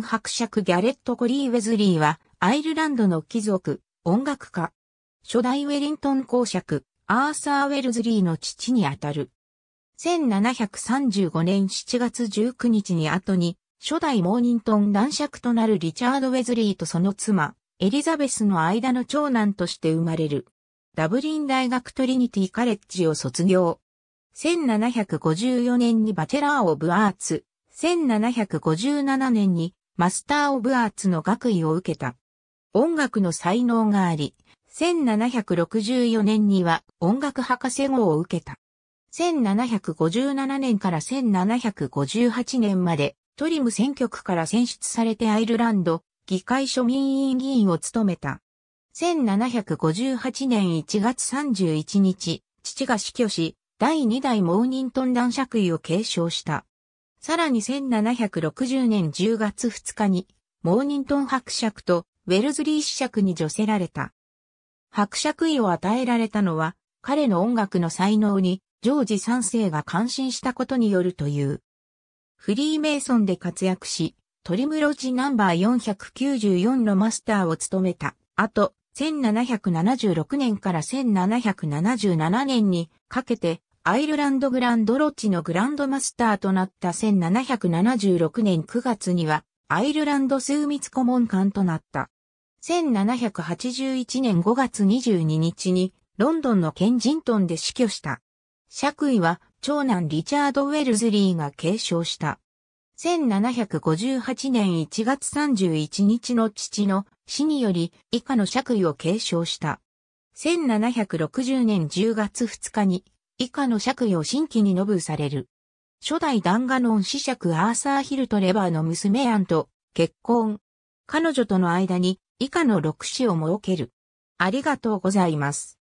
ン伯爵ギャレット・コリー・ウェズリーは、アイルランドの貴族、音楽家。初代ウェリントン公爵、アーサー・ウェルズリーの父にあたる。1735年7月19日に後に、初代モーニントン男爵となるリチャード・ウェズリーとその妻、エリザベスの間の長男として生まれる。ダブリン大学トリニティカレッジを卒業。1754年にバチェラー・オブ・アーツ。1757年にマスター・オブ・アーツの学位を受けた。音楽の才能があり、1764年には音楽博士号を受けた。1757年から1758年までトリム選挙区から選出されてアイルランド議会庶民委員議員を務めた。1758年1月31日、父が死去し、第2代モーニントン男爵位を継承した。さらに1760年10月2日に、モーニントン伯爵とウェルズリー子爵に除せられた。伯爵位を与えられたのは、彼の音楽の才能に、ジョージ3世が感心したことによるという。フリーメイソンで活躍し、トリムロジナンバー494のマスターを務めた。あと、1776年から1777年にかけて、アイルランドグランドロッジのグランドマスターとなった1776年9月には、アイルランド枢密顧問官となった。1781年5月22日に、ロンドンのケンジントンで死去した。爵位は、長男リチャード・ウェルズリーが継承した。1758年1月31日の父の死により以下の爵位を継承した。1760年10月2日に以下の釈を新規にノぶされる。初代ダンガノン子爵アーサー・ヒルト・レバーの娘アンと結婚。彼女との間に以下の6子を設ける。ありがとうございます。